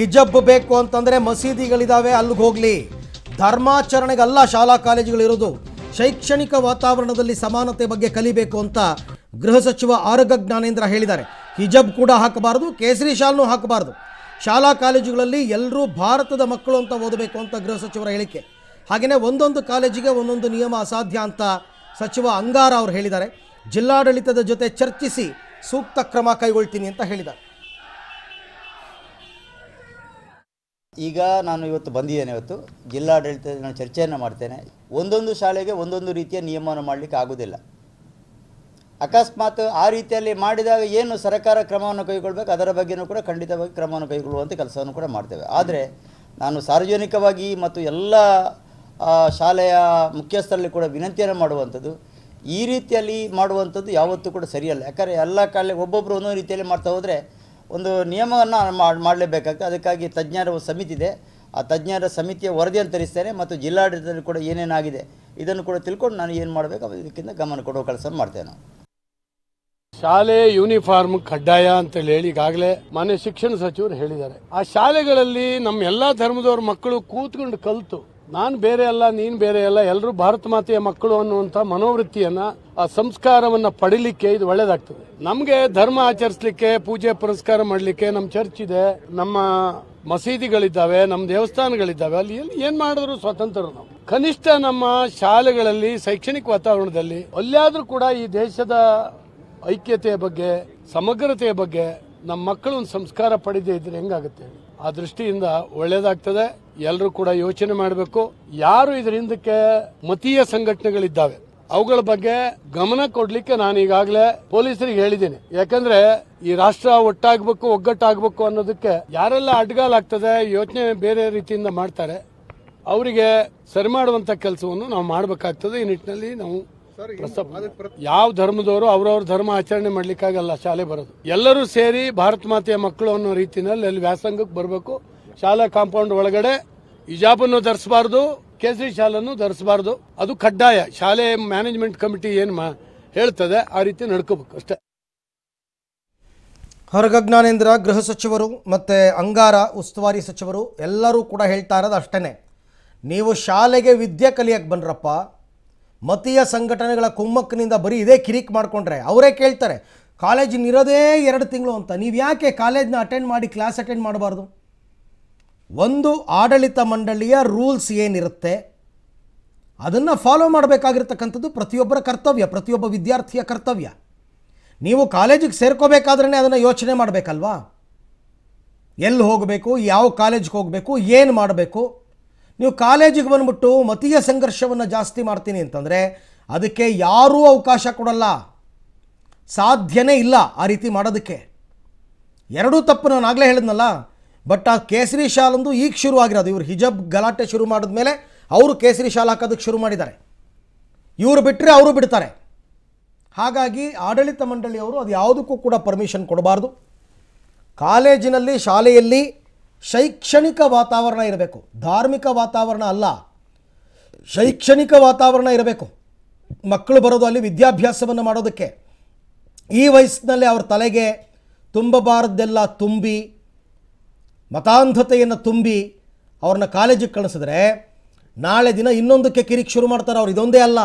hijab ಬೇಕು ಅಂತಂದರೆ ಮಸೀದಿಗಳಿದಾವೆ ಅಲ್ಲಿಗೆ ಹೋಗಲಿ ಧರ್ಮಾಚರಣೆಗಲ್ಲ ಶಾಲಾ ಕಾಲೇಜುಗಳಿರೋದು ಶೈಕ್ಷಣಿಕ ವಾತಾವರಣದಲ್ಲಿ ಸಮಾನತೆ ಬಗ್ಗೆ ಕಲಿಬೇಕು ಅಂತ ಗೃಹ ಸಚಿವ ಆರೋಗ್ಯ ಜ್ಞಾನೇಂದ್ರ ಹೇಳಿದ್ದಾರೆ ಹಿಜಬ್ ಕೂಡ ಹಾಕಬಾರ್ದು ಕೇಸರಿ ಶಾಲ್ನೂ ಹಾಕಬಾರ್ದು ಶಾಲಾ ಕಾಲೇಜುಗಳಲ್ಲಿ ಎಲ್ಲರೂ ಭಾರತದ ಮಕ್ಕಳು ಅಂತ ಓದಬೇಕು ಅಂತ ಗೃಹ ಸಚಿವರ ಹೇಳಿಕೆ ಹಾಗೆಯೇ ಒಂದೊಂದು ಕಾಲೇಜಿಗೆ ಒಂದೊಂದು ನಿಯಮ ಅಸಾಧ್ಯ ಅಂತ ಸಚಿವ ಅಂಗಾರ ಅವರು ಹೇಳಿದ್ದಾರೆ ಜಿಲ್ಲಾಡಳಿತದ ಜೊತೆ ಚರ್ಚಿಸಿ ಸೂಕ್ತ ಕ್ರಮ ಕೈಗೊಳ್ತೀನಿ ಅಂತ ಹೇಳಿದ್ದಾರೆ ಈಗ ನಾನು ಇವತ್ತು ಬಂದಿದ್ದೇನೆ ಇವತ್ತು ಜಿಲ್ಲಾಡಳಿತ ನಾನು ಚರ್ಚೆಯನ್ನು ಮಾಡ್ತೇನೆ ಒಂದೊಂದು ಶಾಲೆಗೆ ಒಂದೊಂದು ರೀತಿಯ ನಿಯಮವನ್ನು ಮಾಡಲಿಕ್ಕೆ ಆಗೋದಿಲ್ಲ ಅಕಸ್ಮಾತ್ ಆ ರೀತಿಯಲ್ಲಿ ಮಾಡಿದಾಗ ಏನು ಸರ್ಕಾರ ಕ್ರಮವನ್ನು ಕೈಗೊಳ್ಳಬೇಕು ಅದರ ಬಗ್ಗೆಯೂ ಕೂಡ ಖಂಡಿತವಾಗಿ ಕ್ರಮವನ್ನು ಕೈಗೊಳ್ಳುವಂಥ ಕೆಲಸವನ್ನು ಕೂಡ ಮಾಡ್ತೇವೆ ಆದರೆ ನಾನು ಸಾರ್ವಜನಿಕವಾಗಿ ಮತ್ತು ಎಲ್ಲ ಶಾಲೆಯ ಮುಖ್ಯಸ್ಥರಲ್ಲಿ ಕೂಡ ವಿನಂತಿಯನ್ನು ಮಾಡುವಂಥದ್ದು ಈ ರೀತಿಯಲ್ಲಿ ಮಾಡುವಂಥದ್ದು ಯಾವತ್ತೂ ಕೂಡ ಸರಿಯಲ್ಲ ಯಾಕಂದರೆ ಎಲ್ಲ ಕಾಲ ಒಬ್ಬೊಬ್ಬರು ಒಂದೊಂದು ರೀತಿಯಲ್ಲಿ ಮಾಡ್ತಾ ಹೋದರೆ ಒಂದು ನಿಯಮವನ್ನು ಮಾಡಲೇಬೇಕಾಗ್ತದೆ ಅದಕ್ಕಾಗಿ ತಜ್ಞರ ಸಮಿತಿ ಇದೆ ಆ ತಜ್ಞರ ಸಮಿತಿಯ ವರದಿಯನ್ನು ತರಿಸ್ತೇನೆ ಮತ್ತು ಜಿಲ್ಲಾಡಳಿತದಲ್ಲಿ ಕೂಡ ಏನೇನಾಗಿದೆ ಇದನ್ನು ಕೂಡ ತಿಳ್ಕೊಂಡು ನಾನು ಏನು ಮಾಡಬೇಕು ಇದಕ್ಕಿಂತ ಗಮನ ಕೊಡುವ ಕೆಲಸ ಮಾಡ್ತೇನೆ ನಾವು ಶಾಲೆ ಯೂನಿಫಾರ್ಮ್ ಕಡ್ಡಾಯ ಅಂತೇಳಿ ಹೇಳಿ ಈಗಾಗಲೇ ಮಾನ್ಯ ಶಿಕ್ಷಣ ಸಚಿವರು ಹೇಳಿದ್ದಾರೆ ಆ ಶಾಲೆಗಳಲ್ಲಿ ನಮ್ಮ ಎಲ್ಲ ಧರ್ಮದವ್ರ ಮಕ್ಕಳು ಕೂತ್ಕೊಂಡು ಕಲಿತು ನಾನು ಬೇರೆ ಅಲ್ಲ ನೀನು ಬೇರೆ ಅಲ್ಲ ಎಲ್ಲರೂ ಭಾರತ ಮಾತೆಯ ಮಕ್ಕಳು ಅನ್ನುವಂಥ ಮನೋವೃತ್ತಿಯನ್ನು ಆ ಸಂಸ್ಕಾರವನ್ನು ಪಡಿಲಿಕ್ಕೆ ಇದು ಒಳ್ಳೇದಾಗ್ತದೆ ನಮಗೆ ಧರ್ಮ ಆಚರಿಸ್ಲಿಕ್ಕೆ ಪೂಜೆ ಪುರಸ್ಕಾರ ಮಾಡಲಿಕ್ಕೆ ನಮ್ಮ ಚರ್ಚ್ ಇದೆ ನಮ್ಮ ಮಸೀದಿಗಳಿದ್ದಾವೆ ನಮ್ಮ ದೇವಸ್ಥಾನಗಳಿದ್ದಾವೆ ಅಲ್ಲಿ ಎಲ್ಲಿ ಏನು ಮಾಡಿದ್ರು ಸ್ವತಂತ್ರರು ನಾವು ಕನಿಷ್ಠ ನಮ್ಮ ಶಾಲೆಗಳಲ್ಲಿ ಶೈಕ್ಷಣಿಕ ವಾತಾವರಣದಲ್ಲಿ ಅಲ್ಲಾದರೂ ಕೂಡ ಈ ದೇಶದ ಐಕ್ಯತೆಯ ಬಗ್ಗೆ ಸಮಗ್ರತೆಯ ಬಗ್ಗೆ ನಮ್ಮ ಮಕ್ಕಳು ಒಂದು ಸಂಸ್ಕಾರ ಪಡೆದೇ ಇದ್ರೆ ಹೆಂಗಾಗುತ್ತೆ ಆ ದೃಷ್ಟಿಯಿಂದ ಒಳ್ಳೇದಾಗ್ತದೆ ಎಲ್ಲರೂ ಕೂಡ ಯೋಚನೆ ಮಾಡಬೇಕು ಯಾರು ಇದರ ಹಿಂದಕ್ಕೆ ಮತೀಯ ಸಂಘಟನೆಗಳಿದ್ದಾವೆ ಅವುಗಳ ಬಗ್ಗೆ ಗಮನ ಕೊಡ್ಲಿಕ್ಕೆ ನಾನು ಈಗಾಗಲೇ ಪೊಲೀಸರಿಗೆ ಹೇಳಿದ್ದೇನೆ ಯಾಕಂದ್ರೆ ಈ ರಾಷ್ಟ್ರ ಒಟ್ಟಾಗಬೇಕು ಒಗ್ಗಟ್ಟಾಗಬೇಕು ಅನ್ನೋದಕ್ಕೆ ಯಾರೆಲ್ಲ ಅಡ್ಗಾಲಾಗ್ತದೆ ಯೋಚನೆ ಬೇರೆ ರೀತಿಯಿಂದ ಮಾಡ್ತಾರೆ ಅವರಿಗೆ ಸರಿ ಮಾಡುವಂತ ಕೆಲಸವನ್ನು ನಾವು ಮಾಡಬೇಕಾಗ್ತದೆ ಈ ನಿಟ್ಟಿನಲ್ಲಿ ನಾವು ಯಾವ ಧರ್ಮದವರು ಅವ್ರವ್ರ ಧರ್ಮ ಆಚರಣೆ ಮಾಡ್ಲಿಕ್ಕಾಗಲ್ಲ ಶಾಲೆ ಬರೋದು ಎಲ್ಲರೂ ಸೇರಿ ಭಾರತ ಮಾತೆಯ ಮಕ್ಕಳು ಅನ್ನೋ ರೀತಿಯಲ್ಲಿ ಅಲ್ಲಿ ವ್ಯಾಸಂಗಕ್ಕೆ ಬರಬೇಕು ಶಾಲಾ ಕಾಂಪೌಂಡ್ ಒಳಗಡೆ ಹಿಜಾಬನ್ನು ಧರಿಸಬಾರ್ದು ಕೇಸರಿ ಶಾಲನ್ನು ಧರಿಸಬಾರ್ದು ಅದು ಕಡ್ಡಾಯ ಶಾಲೆ ಮ್ಯಾನೇಜ್ಮೆಂಟ್ ಕಮಿಟಿ ಏನು ಹೇಳ್ತದೆ ಆ ರೀತಿ ನಡ್ಕೋಬೇಕು ಅಷ್ಟೇ ಜ್ಞಾನೇಂದ್ರ ಗೃಹ ಸಚಿವರು ಮತ್ತು ಅಂಗಾರ ಉಸ್ತುವಾರಿ ಸಚಿವರು ಎಲ್ಲರೂ ಕೂಡ ಹೇಳ್ತಾ ಇರೋದು ಅಷ್ಟೇ ನೀವು ಶಾಲೆಗೆ ವಿದ್ಯೆ ಕಲಿಯಕ್ಕೆ ಬಂದ್ರಪ್ಪ ಮತೀಯ ಸಂಘಟನೆಗಳ ಕುಮ್ಮಕ್ಕಿನಿಂದ ಬರೀ ಇದೇ ಕಿರಿಕ್ ಮಾಡಿಕೊಂಡ್ರೆ ಅವರೇ ಕೇಳ್ತಾರೆ ಕಾಲೇಜಿನ ಇರೋದೇ ಎರಡು ತಿಂಗಳು ಅಂತ ನೀವು ಯಾಕೆ ಕಾಲೇಜನ್ನ ಅಟೆಂಡ್ ಮಾಡಿ ಕ್ಲಾಸ್ ಅಟೆಂಡ್ ಮಾಡಬಾರ್ದು ಒಂದು ಆಡಳಿತ ಮಂಡಳಿಯ ರೂಲ್ಸ್ ಏನಿರುತ್ತೆ ಅದನ್ನು ಫಾಲೋ ಮಾಡಬೇಕಾಗಿರ್ತಕ್ಕಂಥದ್ದು ಪ್ರತಿಯೊಬ್ಬರ ಕರ್ತವ್ಯ ಪ್ರತಿಯೊಬ್ಬ ವಿದ್ಯಾರ್ಥಿಯ ಕರ್ತವ್ಯ ನೀವು ಕಾಲೇಜಿಗೆ ಸೇರ್ಕೋಬೇಕಾದ್ರೆ ಅದನ್ನು ಯೋಚನೆ ಮಾಡಬೇಕಲ್ವಾ ಎಲ್ಲಿ ಹೋಗಬೇಕು ಯಾವ ಕಾಲೇಜ್ಗೆ ಹೋಗಬೇಕು ಏನು ಮಾಡಬೇಕು ನೀವು ಕಾಲೇಜಿಗೆ ಬಂದುಬಿಟ್ಟು ಮತೀಯ ಸಂಘರ್ಷವನ್ನು ಜಾಸ್ತಿ ಮಾಡ್ತೀನಿ ಅಂತಂದರೆ ಅದಕ್ಕೆ ಯಾರೂ ಅವಕಾಶ ಕೊಡಲ್ಲ ಸಾಧ್ಯನೇ ಇಲ್ಲ ಆ ರೀತಿ ಮಾಡೋದಕ್ಕೆ ಎರಡೂ ತಪ್ಪು ನಾನು ಆಗಲೇ ಹೇಳಿದ್ನಲ್ಲ ಬಟ್ ಆ ಕೇಸರಿ ಶಾಲೆಂದು ಈಗ ಆಗಿರೋದು ಇವರು ಹಿಜಬ್ ಗಲಾಟೆ ಶುರು ಮಾಡಿದ ಮೇಲೆ ಅವರು ಕೇಸರಿ ಶಾಲೆ ಹಾಕೋದಕ್ಕೆ ಶುರು ಮಾಡಿದ್ದಾರೆ ಇವರು ಬಿಟ್ಟರೆ ಅವರು ಬಿಡ್ತಾರೆ ಹಾಗಾಗಿ ಆಡಳಿತ ಮಂಡಳಿಯವರು ಅದು ಯಾವುದಕ್ಕೂ ಕೂಡ ಪರ್ಮಿಷನ್ ಕೊಡಬಾರ್ದು ಕಾಲೇಜಿನಲ್ಲಿ ಶಾಲೆಯಲ್ಲಿ ಶೈಕ್ಷಣಿಕ ವಾತಾವರಣ ಇರಬೇಕು ಧಾರ್ಮಿಕ ವಾತಾವರಣ ಅಲ್ಲ ಶೈಕ್ಷಣಿಕ ವಾತಾವರಣ ಇರಬೇಕು ಮಕ್ಕಳು ಬರೋದು ಅಲ್ಲಿ ವಿದ್ಯಾಭ್ಯಾಸವನ್ನು ಮಾಡೋದಕ್ಕೆ ಈ ವಯಸ್ಸಿನಲ್ಲಿ ಅವ್ರ ತಲೆಗೆ ತುಂಬಬಾರದ್ದೆಲ್ಲ ತುಂಬಿ ಮತಾಂಧತೆಯನ್ನು ತುಂಬಿ ಅವ್ರನ್ನ ಕಾಲೇಜಿಗೆ ಕಳಿಸಿದ್ರೆ ನಾಳೆ ದಿನ ಇನ್ನೊಂದಕ್ಕೆ ಕಿರಿಕ್ ಶುರು ಮಾಡ್ತಾರೆ ಅವ್ರು ಇದೊಂದೇ ಅಲ್ಲ